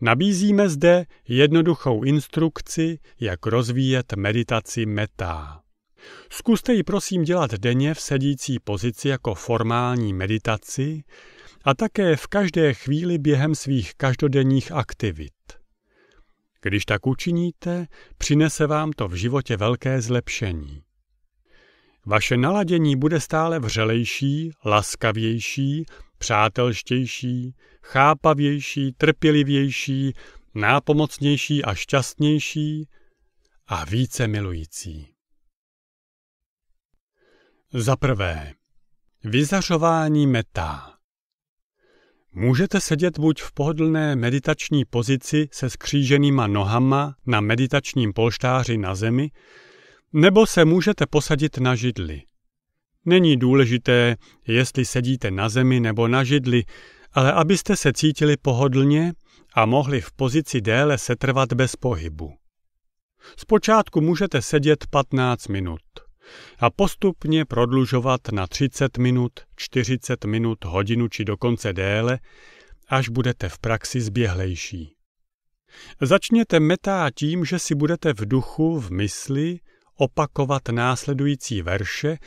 Nabízíme zde jednoduchou instrukci, jak rozvíjet meditaci metá. Zkuste ji prosím dělat denně v sedící pozici jako formální meditaci a také v každé chvíli během svých každodenních aktivit. Když tak učiníte, přinese vám to v životě velké zlepšení. Vaše naladění bude stále vřelejší, laskavější, přátelštější, chápavější, trpělivější, nápomocnější a šťastnější a více milující. Za prvé, vyzařování metá. Můžete sedět buď v pohodlné meditační pozici se skříženýma nohama na meditačním polštáři na zemi, nebo se můžete posadit na židli. Není důležité, jestli sedíte na zemi nebo na židli, ale abyste se cítili pohodlně a mohli v pozici déle setrvat bez pohybu. Zpočátku můžete sedět 15 minut a postupně prodlužovat na 30 minut, 40 minut, hodinu či dokonce déle, až budete v praxi zběhlejší. Začněte metá tím, že si budete v duchu, v mysli opakovat následující verše,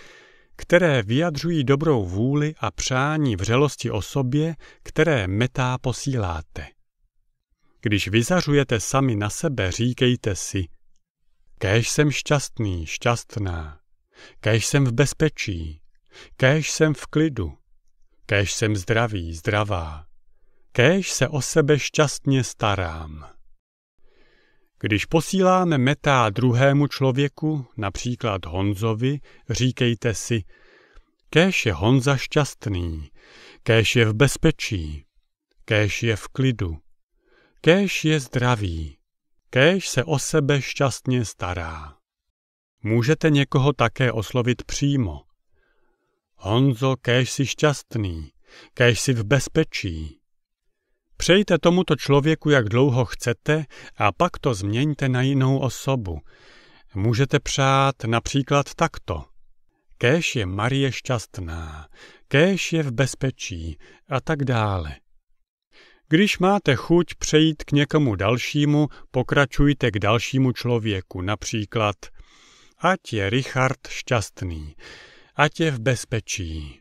které vyjadřují dobrou vůli a přání vřelosti osobě, které metá posíláte. Když vyzařujete sami na sebe, říkejte si, Kéž jsem šťastný, šťastná, kéž jsem v bezpečí, kéž jsem v klidu, kéž jsem zdravý, zdravá, kéž se o sebe šťastně starám. Když posíláme metá druhému člověku, například Honzovi, říkejte si, kéž je Honza šťastný, kéž je v bezpečí, kéž je v klidu, kéž je zdravý, kéž se o sebe šťastně stará. Můžete někoho také oslovit přímo. Honzo, kéž si šťastný, kéž si v bezpečí, Přejte tomuto člověku, jak dlouho chcete, a pak to změňte na jinou osobu. Můžete přát například takto. Kéž je Marie šťastná, kéž je v bezpečí a tak dále. Když máte chuť přejít k někomu dalšímu, pokračujte k dalšímu člověku, například ať je Richard šťastný, ať je v bezpečí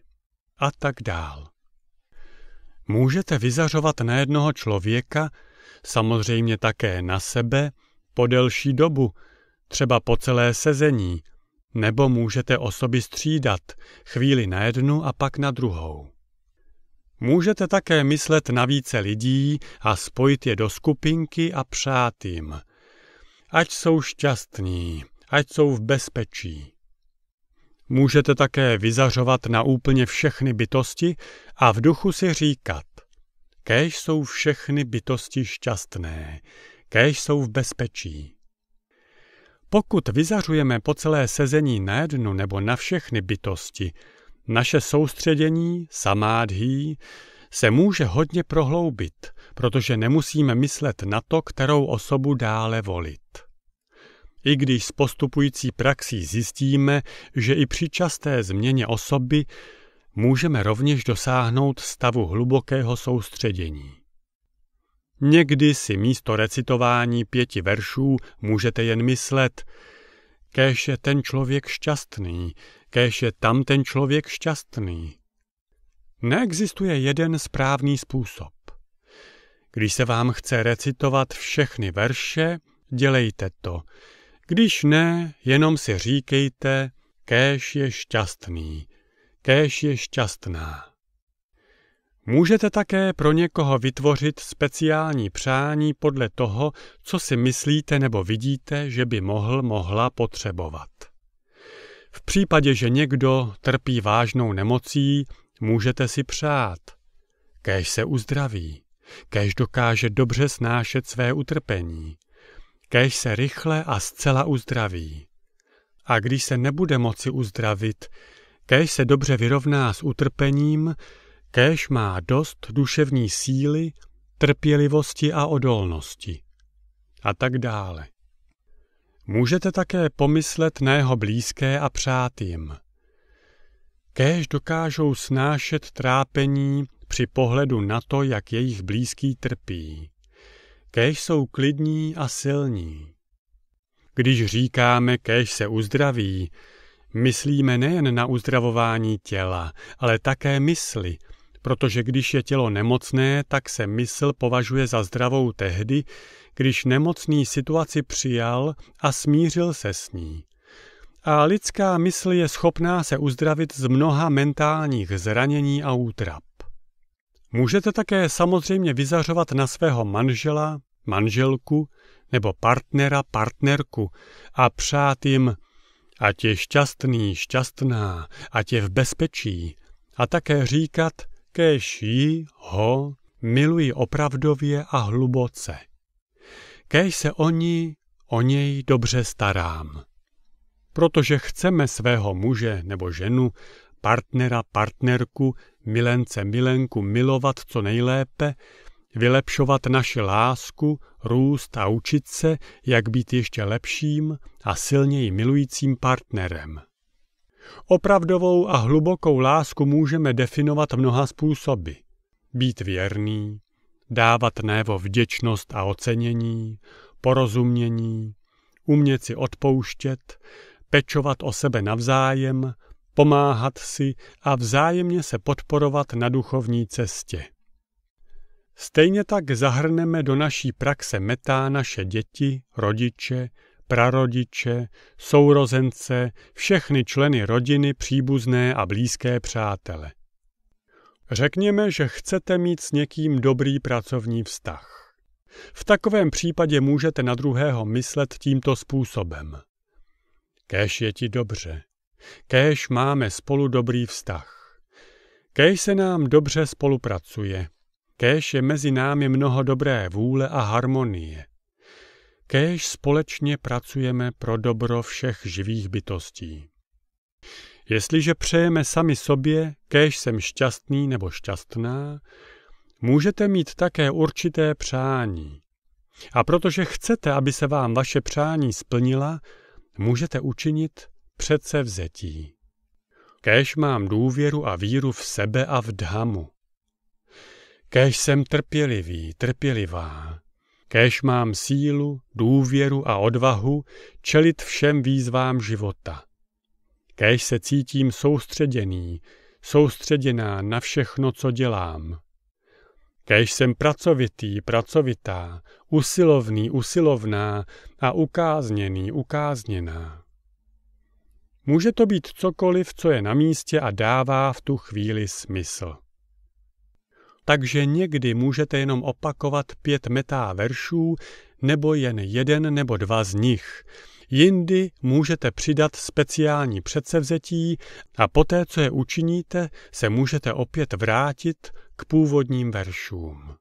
a tak dále. Můžete vyzařovat na jednoho člověka, samozřejmě také na sebe, po delší dobu, třeba po celé sezení, nebo můžete osoby střídat, chvíli na jednu a pak na druhou. Můžete také myslet na více lidí a spojit je do skupinky a přát jim. Ať jsou šťastní, ať jsou v bezpečí. Můžete také vyzařovat na úplně všechny bytosti a v duchu si říkat, kéž jsou všechny bytosti šťastné, kéž jsou v bezpečí. Pokud vyzařujeme po celé sezení na jednu nebo na všechny bytosti, naše soustředění, samádhí, se může hodně prohloubit, protože nemusíme myslet na to, kterou osobu dále volit. I když s postupující praxí zjistíme, že i při časté změně osoby můžeme rovněž dosáhnout stavu hlubokého soustředění. Někdy si místo recitování pěti veršů můžete jen myslet, kéž je ten člověk šťastný, kéž je tam ten člověk šťastný. Neexistuje jeden správný způsob. Když se vám chce recitovat všechny verše, dělejte to. Když ne, jenom si říkejte, kéž je šťastný, kéž je šťastná. Můžete také pro někoho vytvořit speciální přání podle toho, co si myslíte nebo vidíte, že by mohl, mohla potřebovat. V případě, že někdo trpí vážnou nemocí, můžete si přát. Kéž se uzdraví, kéž dokáže dobře snášet své utrpení, kež se rychle a zcela uzdraví. A když se nebude moci uzdravit, kež se dobře vyrovná s utrpením, kež má dost duševní síly, trpělivosti a odolnosti. A tak dále. Můžete také pomyslet na jeho blízké a přát jim. Kéž dokážou snášet trápení při pohledu na to, jak jejich blízký trpí kéž jsou klidní a silní. Když říkáme, kéž se uzdraví, myslíme nejen na uzdravování těla, ale také mysli, protože když je tělo nemocné, tak se mysl považuje za zdravou tehdy, když nemocný situaci přijal a smířil se s ní. A lidská mysl je schopná se uzdravit z mnoha mentálních zranění a útrap. Můžete také samozřejmě vyzařovat na svého manžela, manželku nebo partnera, partnerku a přát jim, ať je šťastný, šťastná, ať je v bezpečí a také říkat, kež jí, ho, miluji opravdově a hluboce. Kéž se o ní, o něj dobře starám. Protože chceme svého muže nebo ženu, partnera, partnerku, milence, milenku milovat co nejlépe, vylepšovat naši lásku, růst a učit se, jak být ještě lepším a silněji milujícím partnerem. Opravdovou a hlubokou lásku můžeme definovat mnoha způsoby. Být věrný, dávat névo vděčnost a ocenění, porozumění, umět si odpouštět, pečovat o sebe navzájem, pomáhat si a vzájemně se podporovat na duchovní cestě. Stejně tak zahrneme do naší praxe metá naše děti, rodiče, prarodiče, sourozence, všechny členy rodiny, příbuzné a blízké přátele. Řekněme, že chcete mít s někým dobrý pracovní vztah. V takovém případě můžete na druhého myslet tímto způsobem. Kéž je ti dobře, Kéž máme spolu dobrý vztah. Kéž se nám dobře spolupracuje. Kéž je mezi námi mnoho dobré vůle a harmonie. Kéž společně pracujeme pro dobro všech živých bytostí. Jestliže přejeme sami sobě, kéž jsem šťastný nebo šťastná, můžete mít také určité přání. A protože chcete, aby se vám vaše přání splnila, můžete učinit přece vzetí. Kéž mám důvěru a víru v sebe a v dhamu. Kéž jsem trpělivý, trpělivá. Kéž mám sílu, důvěru a odvahu čelit všem výzvám života. Kéž se cítím soustředěný, soustředěná na všechno, co dělám. Kéž jsem pracovitý, pracovitá, usilovný, usilovná a ukázněný, ukázněná. Může to být cokoliv, co je na místě a dává v tu chvíli smysl. Takže někdy můžete jenom opakovat pět metá veršů, nebo jen jeden nebo dva z nich. Jindy můžete přidat speciální předsevzetí a poté, co je učiníte, se můžete opět vrátit k původním veršům.